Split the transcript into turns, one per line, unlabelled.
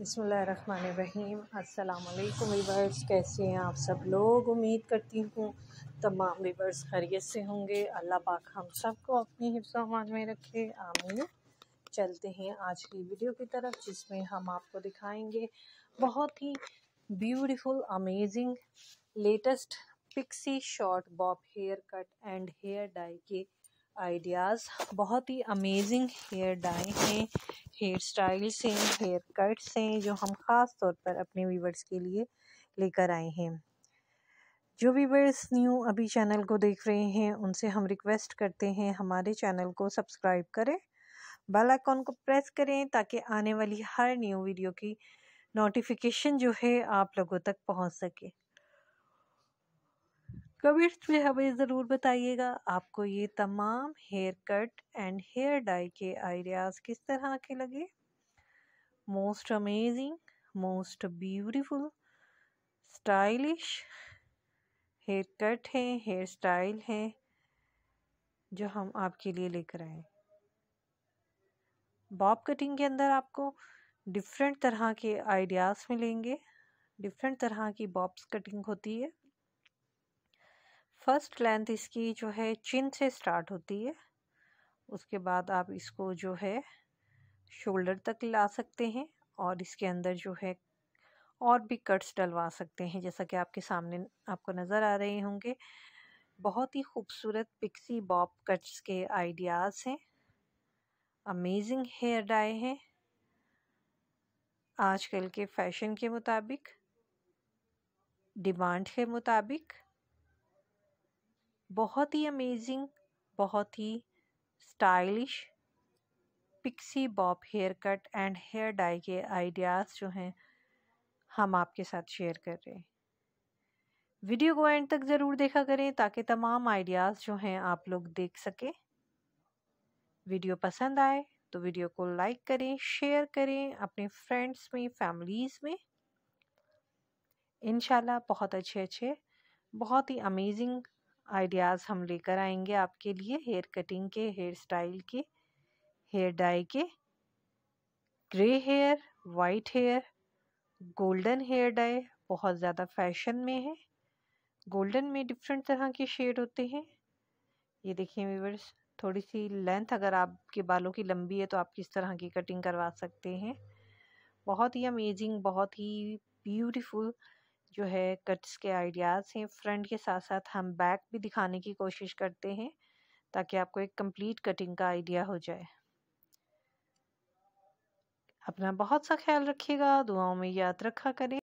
बसमीम अल्लाम वीवर्स कैसे हैं आप सब लोग उम्मीद करती हूँ तमाम वीवर्स खैरियत से होंगे अल्लाह पाक हम सबको अपनी हिफ्सान में रखे आमिर चलते हैं आज की वीडियो की तरफ जिसमें हम आपको दिखाएंगे बहुत ही beautiful amazing latest pixie short bob hair cut and hair dye के आइडियाज़ बहुत ही अमेजिंग हेयर डाई हैं हेयर स्टाइल्स हैं हेयर कट्स हैं जो हम ख़ास तौर पर अपने व्यूवर्स के लिए लेकर आए हैं जो व्यूवर्स न्यू अभी चैनल को देख रहे हैं उनसे हम रिक्वेस्ट करते हैं हमारे चैनल को सब्सक्राइब करें बेल आइकॉन को प्रेस करें ताकि आने वाली हर न्यू वीडियो की नोटिफिकेशन जो है आप लोगों तक पहुंच सके कमेंट्स में हमें ज़रूर बताइएगा आपको ये तमाम hair cut and hair dye के आइडियाज़ किस तरह के लगे most amazing most beautiful stylish hair cut हैं हेयर स्टाइल हैं जो हम आपके लिए लेकर आए बॉब कटिंग के अंदर आपको डिफरेंट तरह के आइडियाज़ मिलेंगे डिफरेंट तरह की बॉब्स कटिंग होती है फर्स्ट लेंथ इसकी जो है चिन से स्टार्ट होती है उसके बाद आप इसको जो है शोल्डर तक ला सकते हैं और इसके अंदर जो है और भी कट्स डलवा सकते हैं जैसा कि आपके सामने आपको नज़र आ रहे होंगे बहुत ही खूबसूरत पिक्सी बॉब कट्स के आइडियाज़ हैं अमेजिंग हेयर डाई हैं आजकल के फैशन के मुताबिक डिमांड के मुताबिक बहुत ही अमेजिंग बहुत ही stylish pixie bob hair cut and hair dye के आइडियाज़ जो हैं हम आपके साथ शेयर कर रहे हैं वीडियो को एंड तक ज़रूर देखा करें ताकि तमाम आइडियाज़ जो हैं आप लोग देख सकें वीडियो पसंद आए तो वीडियो को लाइक करें शेयर करें अपने फ्रेंड्स में फैमिलीज़ में इन बहुत अच्छे अच्छे बहुत ही अमेजिंग आइडियाज़ हम लेकर आएंगे आपके लिए हेयर कटिंग के हेयर स्टाइल के हेयर डाई के grey hair white hair golden hair dye बहुत ज़्यादा फैशन में है गोल्डन में डिफरेंट तरह के शेड होते हैं ये देखिए व्यूवर्स थोड़ी सी लेंथ अगर आपके बालों की लंबी है तो आप किस तरह की कटिंग करवा सकते हैं बहुत ही अमेजिंग बहुत ही ब्यूटीफुल जो है कट्स के आइडियाज़ हैं फ्रंट के साथ साथ हम बैक भी दिखाने की कोशिश करते हैं ताकि आपको एक कंप्लीट कटिंग का आइडिया हो जाए अपना बहुत सा ख्याल रखिएगा दुआओं में याद रखा करें